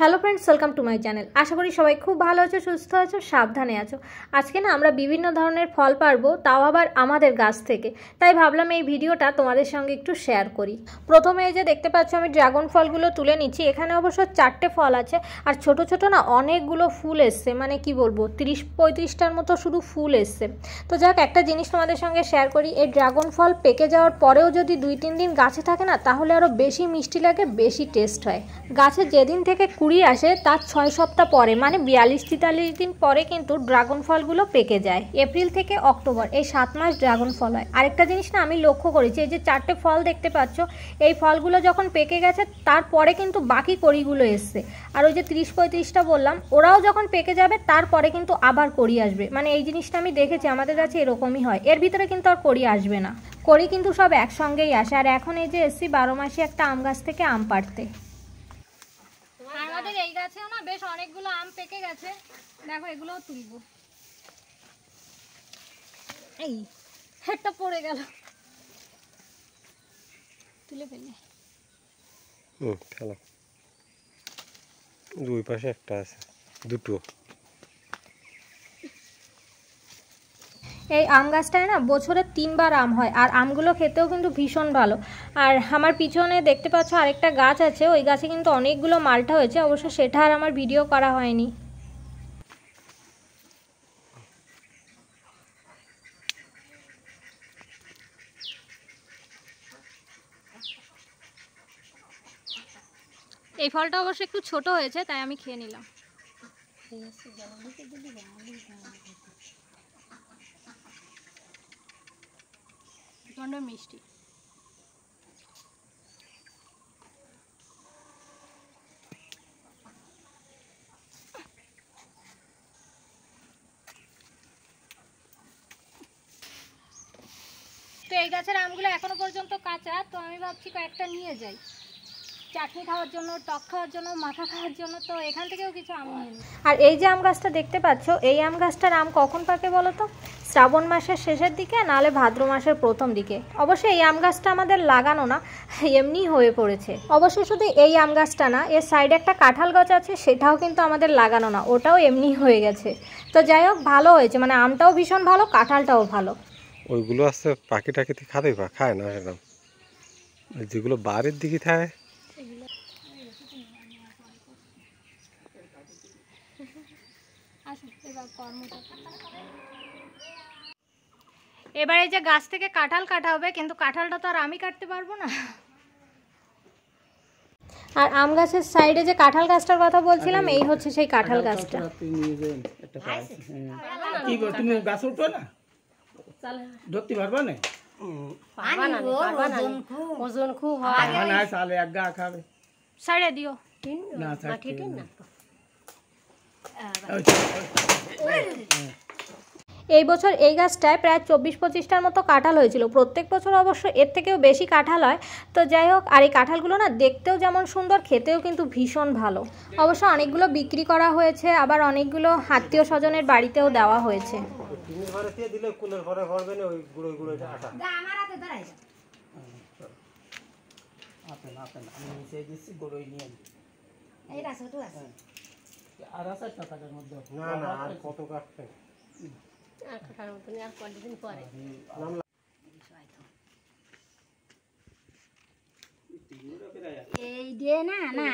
Hello friends welcome to my channel আশা করি সবাই খুব ভালো আছো সুস্থ আছো সাবধানে আছো আজকে না আমরা বিভিন্ন ধরনের ফল পারবো তাও আবার আমাদের গাছ থেকে তাই ভাবলাম এই ভিডিওটা তোমাদের সঙ্গে একটু শেয়ার করি প্রথমে এই যে দেখতে পাচ্ছ আমি ড্রাগন ফলগুলো তুলে নিচ্ছি এখানে অবশ্য চারটে ফল আছে আর ছোট ছোট না অনেকগুলো ফুল এসছে মানে কি বলবো তিরিশ পঁয়ত্রিশটার মতো শুধু ফুল এসছে তো যাক একটা জিনিস তোমাদের সঙ্গে শেয়ার করি এই ড্রাগন ফল পেকে যাওয়ার পরেও যদি দুই তিন দিন গাছে থাকে না তাহলে আরও বেশি মিষ্টি লাগে বেশি টেস্ট হয় গাছে যেদিন থেকে কুড়ি আসে তার ছয় সপ্তাহ পরে মানে বিয়াল্লিশ তেতাল্লিশ দিন পরে কিন্তু ড্রাগন ফলগুলো পেকে যায় এপ্রিল থেকে অক্টোবর এই সাত মাস ড্রাগন ফল হয় আরেকটা জিনিস না আমি লক্ষ্য করেছি এই যে চারটে ফল দেখতে পাচ্ছ এই ফলগুলো যখন পেকে গেছে তারপরে কিন্তু বাকি কড়িগুলো এসছে আর ওই যে তিরিশ পঁয়ত্রিশটা বললাম ওরাও যখন পেকে যাবে তারপরে কিন্তু আবার কড়ি আসবে মানে এই জিনিসটা আমি দেখেছি আমাদের কাছে এরকমই হয় এর ভিতরে কিন্তু আর কড়ি আসবে না কড়ি কিন্তু সব একসঙ্গেই আসে আর এখন এই যে এসছি বারো মাসে একটা আম গাছ থেকে আম পাড়তে আমাদের এই গাছেও না বেশ অনেকগুলো আম পেকে গেছে দেখো এগুলোও তুলব এই হেডটা পড়ে গেল তুলে ফেললে হুম ফেলো দুই পাশে একটা আছে দুটো এই আম গাছটায় না বছরে তিনবার আম হয় আর আমগুলো খেতেও কিন্তু ভীষণ ভালো আর আমার পিছনে দেখতে পাচ্ছ আরেকটা গাছ আছে ওই গাছে কিন্তু অনেকগুলো মালটা হয়েছে অবশ্য সেটা আর আমার ভিডিও করা হয়নি এই ফলটা অবশ্য একটু ছোট হয়েছে তাই আমি খেয়ে নিলাম প্রচণ্ড মিষ্টি তো এই গাছের আমগুলো এখনো পর্যন্ত কাঁচা তো আমি ভাবছি কয়েকটা নিয়ে যাই চাটনি খাওয়ার জন্য টক খাওয়ার জন্য মাথা খাওয়ার জন্য তো এখান থেকেও কিছু আম আর এই যে আম গাছটা দেখতে পাচ্ছ এই আম গাছটার আম কখন পাকে বলো তো শ্রাবণ মাসের শেষের দিকে নাহলে ভাদ্র মাসের প্রথম দিকে অবশ্যই এই আম গাছটা আমাদের লাগানো না এমনি হয়ে পড়েছে অবশ্যই শুধু এই আম গাছটা না এর সাইডে একটা কাঁঠাল গাছ আছে সেটাও কিন্তু আমাদের লাগানো না ওটাও এমনি হয়ে গেছে তো যাই হোক ভালো হয়েছে মানে আমটাও ভীষণ ভালো কাঁঠালটাও ভালো ওইগুলো আসছে পাখি টাকিতে খাতে খায় না যেগুলো বাড়ির দিকে খায় এবার এই যে গাছ থেকে কাঁঠাল কাটা হবে কিন্তু কাঁঠালটা তো আর আমি কাটতে পারবো না আর আম গাছের সাইডে যে কাঁঠাল গাছটার কথা বলছিলাম এই হচ্ছে সেই কাঁঠাল গাছটা হ্যাঁ। কি তুমি গাছ উঠবে না ধরতে পারবা না ওজন খুব হয় দিও না এই বছর এই গাছটায় প্রায় চব্বিশ পঁচিশটার মতো কাঁঠাল হয়েছিল প্রত্যেক বছর অবশ্য এর থেকেও বেশি কাঁঠাল হয় তো যাই হোক আর এই কাঁঠালগুলো না দেখতেও যেমন সুন্দর খেতেও কিন্তু ভীষণ ভালো অবশ্য অনেকগুলো বিক্রি করা হয়েছে আবার অনেকগুলো আত্মীয় স্বজনের বাড়িতেও দেওয়া হয়েছে এই আছে আর না না আর এই না না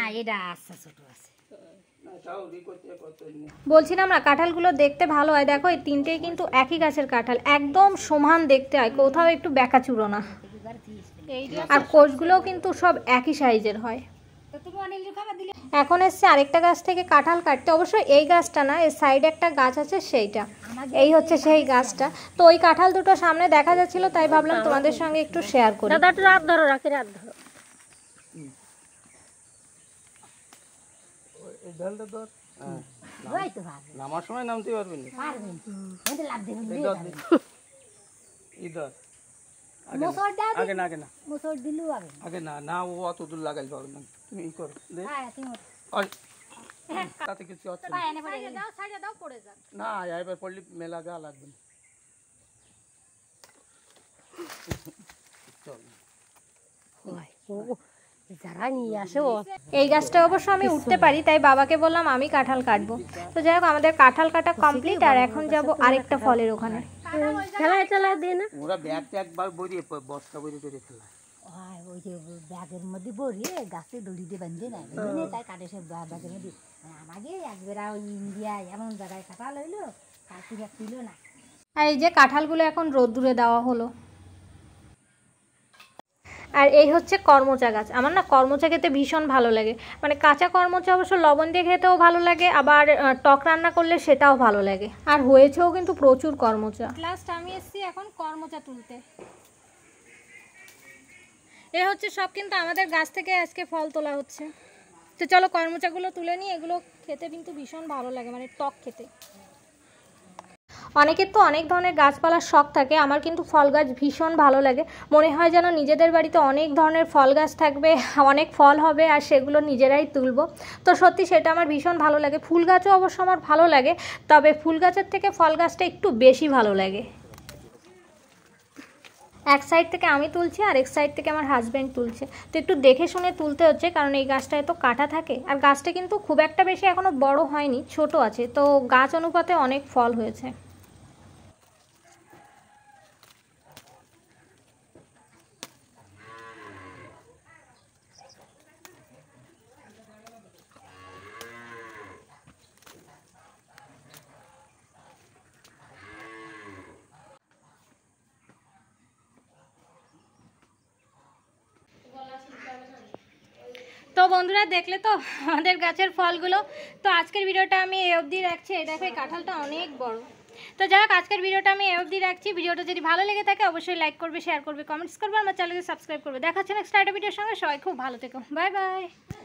বলছিলাম কাঁঠালগুলো দেখতে ভালো হয় দেখো এই তিনটেই কিন্তু একই গাছের কাঁঠাল একদম সমান দেখতে হয় কোথাও একটু বেঁকা চুরো না আর কোষগুলোও কিন্তু সব একই সাইজের হয় এখন এসছে আরেকটা গাছ থেকে কাঁঠাল কাটতে অবশ্য এই গাছটা না এর সাইডে একটা গাছ আছে সেইটা এই হচ্ছে সেই গাছটা তো ওই কাঁঠাল দুটো সামনে দেখা যাচ্ছিল তাই ভাবলাম তোমাদের সঙ্গে একটু শেয়ার করি দাদা রাত ধরো রাখি রাত ধরো নামার সময় নামতে পারবেন আগে না আগে না আগে না না ও অত দূর লাগাইল পারবেন না তুমি ই করো হ্যাঁ তুমি তাতে কিছু না দাও দাও পড়ে না এবার মেলা লাগবে চল এই গাছটা অবশ্য আমি উঠতে পারি তাই বাবাকে বললাম আমি কাঁঠাল কাটবো তো যাই হোক আমাদের কাঁঠাল কাটা কমপ্লিট আর এখন যাব আরেকটা ফলের ওখানে খেলায় চালা দিয়ে না ওরা ব্যাগ ট্যাগ বস্তা বইয়ে ব্যাগের মধ্যে বরিয়ে গাছে দড়ি দিয়ে না হ্যাঁ। তাই কাটে সে ব্যাগের মধ্যে মানে আমাকে ওই এমন জায়গায় কাঁঠাল হইলো ছিল না আর এই যে কাঁঠালগুলো এখন রোদ্দুরে দেওয়া হলো আর এই হচ্ছে কর্মচা গাছ আমার না কর্মচা খেতে ভীষণ ভালো লাগে মানে কাঁচা কর্মচা অবশ্য লবণ দিয়ে খেতেও ভালো লাগে আবার টক রান্না করলে সেটাও ভালো লাগে আর হয়েছেও কিন্তু প্রচুর কর্মচা লাস্ট আমি এসছি এখন কর্মচা তুলতে এ হচ্ছে সব কিন্তু আমাদের গাছ থেকে আজকে ফল তোলা হচ্ছে তো চলো কর্মচাগুলো তুলে নিই এগুলো খেতে কিন্তু ভীষণ ভালো লাগে মানে টক খেতে অনেকের তো অনেক ধরনের গাছপালার শখ থাকে আমার কিন্তু ফল গাছ ভীষণ ভালো লাগে মনে হয় যেন নিজেদের বাড়িতে অনেক ধরনের ফল গাছ থাকবে অনেক ফল হবে আর সেগুলো নিজেরাই তুলব তো সত্যি সেটা আমার ভীষণ ভালো লাগে ফুল গাছও অবশ্য আমার ভালো লাগে তবে ফুল গাছের থেকে ফল গাছটা একটু বেশি ভালো লাগে এক সাইড থেকে আমি তুলছি আর এক সাইড থেকে আমার হাজব্যান্ড তুলছে তো একটু দেখে শুনে তুলতে হচ্ছে কারণ এই গাছটা এত কাটা থাকে আর গাছটা কিন্তু খুব একটা বেশি এখনও বড় হয়নি ছোট আছে তো গাছ অনুপাতে অনেক ফল হয়েছে বন্ধুরা দেখলে তো আমাদের গাছের ফলগুলো তো আজকের ভিডিওটা আমি এ অবধি রাখছি এটা দেখো এই কাঁঠালটা অনেক বড় তো যাই হোক আজকের ভিডিওটা আমি এ অবধি রাখছি ভিডিওটা যদি ভালো লেগে থাকে অবশ্যই লাইক করবে শেয়ার করবে কমেন্টস করবে আমার চ্যানেলকে সাবস্ক্রাইব করবে দেখাচ্ছে নেক্সট আইটা ভিডিওর সঙ্গে সবাই খুব ভালো থেকো বাই বাই